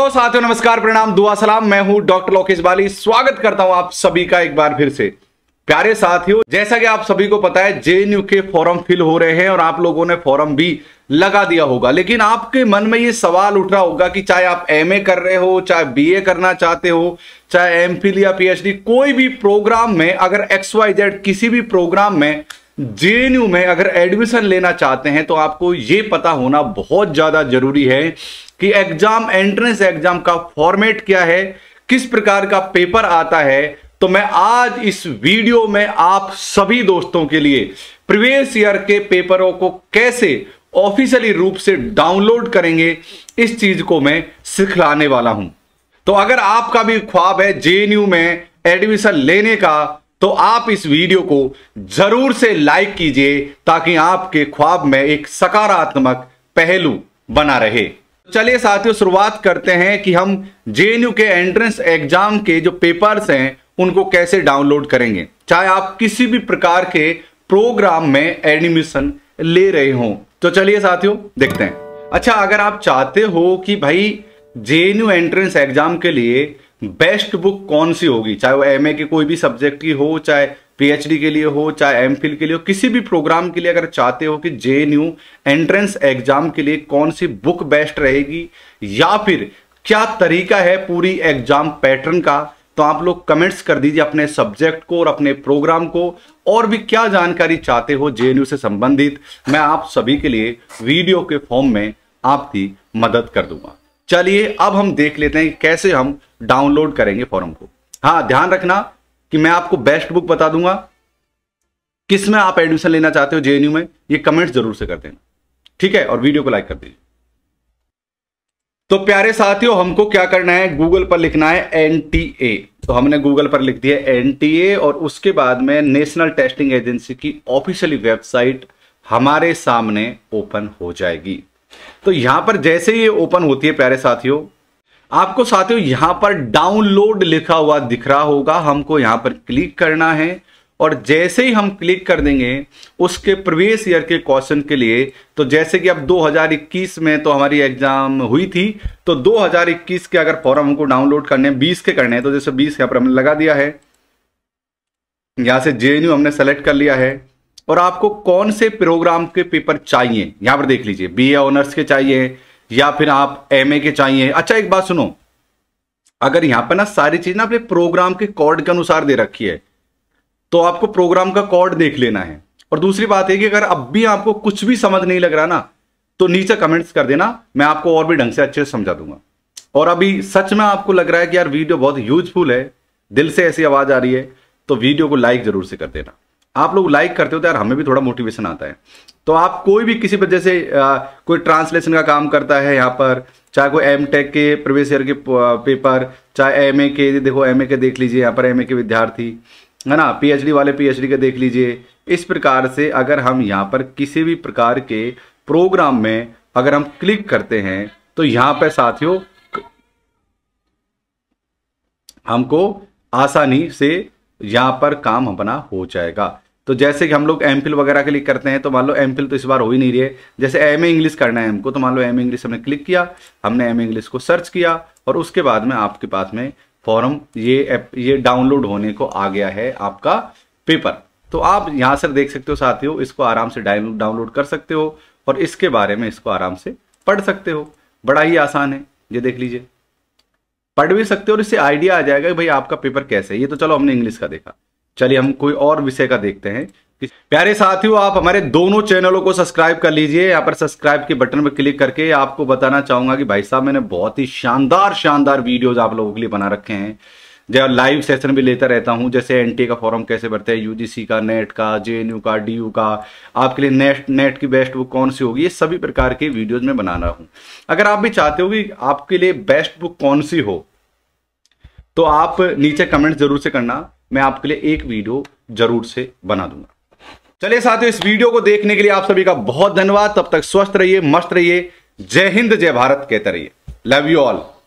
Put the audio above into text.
hello साथियों नमस्कार प्रणाम दुआ सलाम मैं हूं डॉक्टर लोकेश बाली स्वागत करता हूं आप सभी का एक बार फिर से प्यारे साथियों जैसा कि आप सभी को पता है जेएनयू के फॉरम फिल हो रहे हैं और आप लोगों ने फॉरम भी लगा दिया होगा लेकिन आपके मन में ये सवाल उठ रहा होगा कि चाहे आप एमए कर रहे हो चाहे बीए करना चाहते हो चाहे एम या पीएचडी कोई भी प्रोग्राम में अगर एक्स वाई जेड किसी भी प्रोग्राम में जेएनयू में अगर एडमिशन लेना चाहते हैं तो आपको ये पता होना बहुत ज़्यादा जरूरी है कि एग्जाम एंट्रेंस एग्जाम का फॉर्मेट क्या है किस प्रकार का पेपर आता है तो मैं आज इस वीडियो में आप सभी दोस्तों के लिए प्रीवियस ईयर के पेपरों को कैसे ऑफिशियली रूप से डाउनलोड करेंगे इस चीज को मैं सिखलाने वाला हूं तो अगर आपका भी ख्वाब है जेएनयू में एडमिशन लेने का तो आप इस वीडियो को जरूर से लाइक कीजिए ताकि आपके ख्वाब में एक सकारात्मक पहलू बना रहे चलिए साथियों शुरुआत करते हैं कि हम जे के एंट्रेंस एग्जाम के जो पेपर्स हैं उनको कैसे डाउनलोड करेंगे चाहे आप किसी भी प्रकार के प्रोग्राम में एडमिशन ले रहे हो तो चलिए साथियों देखते हैं अच्छा अगर आप चाहते हो कि भाई जेएनयू एंट्रेंस एग्जाम के लिए बेस्ट बुक कौन सी होगी चाहे वो एमए के कोई भी सब्जेक्ट की हो चाहे पीएचडी के लिए हो चाहे एम के लिए हो किसी भी प्रोग्राम के लिए अगर चाहते हो कि जे एंट्रेंस एग्जाम के लिए कौन सी बुक बेस्ट रहेगी या फिर क्या तरीका है पूरी एग्जाम पैटर्न का तो आप लोग कमेंट्स कर दीजिए अपने सब्जेक्ट को और अपने प्रोग्राम को और भी क्या जानकारी चाहते हो जे से संबंधित मैं आप सभी के लिए वीडियो के फॉर्म में आपकी मदद कर दूंगा चलिए अब हम देख लेते हैं कैसे हम डाउनलोड करेंगे फॉर्म को हाँ ध्यान रखना कि मैं आपको बेस्ट बुक बता दूंगा किस में आप एडमिशन लेना चाहते हो जेएनयू में ये कमेंट जरूर से कर देना ठीक है और वीडियो को लाइक कर दीजिए तो प्यारे साथियों हमको क्या करना है गूगल पर लिखना है एन तो हमने गूगल पर लिख दिया एन और उसके बाद में नेशनल टेस्टिंग एजेंसी की ऑफिशियली वेबसाइट हमारे सामने ओपन हो जाएगी तो यहां पर जैसे ही ओपन होती है प्यारे साथियों आपको साथियों यहां पर डाउनलोड लिखा हुआ दिख रहा होगा हमको यहां पर क्लिक करना है और जैसे ही हम क्लिक कर देंगे उसके प्रवेश ईयर के क्वेश्चन के लिए तो जैसे कि अब 2021 में तो हमारी एग्जाम हुई थी तो 2021 के अगर फॉर्म हमको डाउनलोड करने हैं बीस के करने हैं तो जैसे 20 यहाँ पर हमने लगा दिया है यहाँ से जे हमने सेलेक्ट कर लिया है और आपको कौन से प्रोग्राम के पेपर चाहिए यहाँ पर देख लीजिए बी ऑनर्स के चाहिए या फिर आप एम के चाहिए अच्छा एक बात सुनो अगर यहां पर ना सारी चीज ना अपने प्रोग्राम के कॉर्ड के अनुसार दे रखी है तो आपको प्रोग्राम का कॉर्ड देख लेना है और दूसरी बात है कि अगर अब भी आपको कुछ भी समझ नहीं लग रहा ना तो नीचे कमेंट्स कर देना मैं आपको और भी ढंग से अच्छे से समझा दूंगा और अभी सच में आपको लग रहा है कि यार वीडियो बहुत यूजफुल है दिल से ऐसी आवाज आ रही है तो वीडियो को लाइक जरूर से कर देना आप लोग लाइक करते हो तो यार हमें भी थोड़ा मोटिवेशन आता है तो आप कोई भी किसी पर जैसे आ, कोई ट्रांसलेशन का काम करता है यहाँ पर चाहे कोई एम टेक के प्रवेश ईयर के पेपर चाहे एम ए के देखो एम ए के देख लीजिए यहाँ पर एम ए के विद्यार्थी है ना डी वाले डी के देख लीजिए इस प्रकार से अगर हम यहाँ पर किसी भी प्रकार के प्रोग्राम में अगर हम क्लिक करते हैं तो यहाँ पर साथियों हमको आसानी से यहाँ पर काम अपना हो जाएगा तो जैसे कि हम लोग एम वगैरह के लिए करते हैं तो मान लो एम तो इस बार हो ही नहीं रही है जैसे एम इंग्लिश करना है हमको तो मान लो एम इंग्लिश हमने क्लिक किया हमने एम इंग्लिश को सर्च किया और उसके बाद में आपके पास में फॉर्म ये एप ये डाउनलोड होने को आ गया है आपका पेपर तो आप यहाँ से देख सकते हो साथियों इसको आराम से डाउनलोड कर सकते हो और इसके बारे में इसको आराम से पढ़ सकते हो बड़ा ही आसान है ये देख लीजिए पढ़ भी सकते हो और इससे आइडिया आ जाएगा कि भाई आपका पेपर कैसे है ये तो चलो हमने इंग्लिश का देखा चलिए हम कोई और विषय का देखते हैं प्यारे साथियों आप हमारे दोनों चैनलों को सब्सक्राइब कर लीजिए यहाँ पर सब्सक्राइब के बटन पर क्लिक करके आपको बताना चाहूंगा कि भाई साहब मैंने बहुत ही शानदार शानदार वीडियोज आप लोगों के लिए बना रखे हैं जो लाइव सेशन भी लेता रहता हूँ जैसे एन का फॉर्म कैसे भरते हैं यूजीसी का नेट का जेएनयू का डी का आपके लिए नेट नेट की बेस्ट बुक कौन सी होगी ये सभी प्रकार के वीडियोज में बना रहा हूँ अगर आप भी चाहते हो कि आपके लिए बेस्ट बुक कौन सी हो तो आप नीचे कमेंट जरूर से करना मैं आपके लिए एक वीडियो जरूर से बना दूंगा चलिए साथियों इस वीडियो को देखने के लिए आप सभी का बहुत धन्यवाद तब तक स्वस्थ रहिए मस्त रहिए जय हिंद जय भारत कहते रहिए लव यू ऑल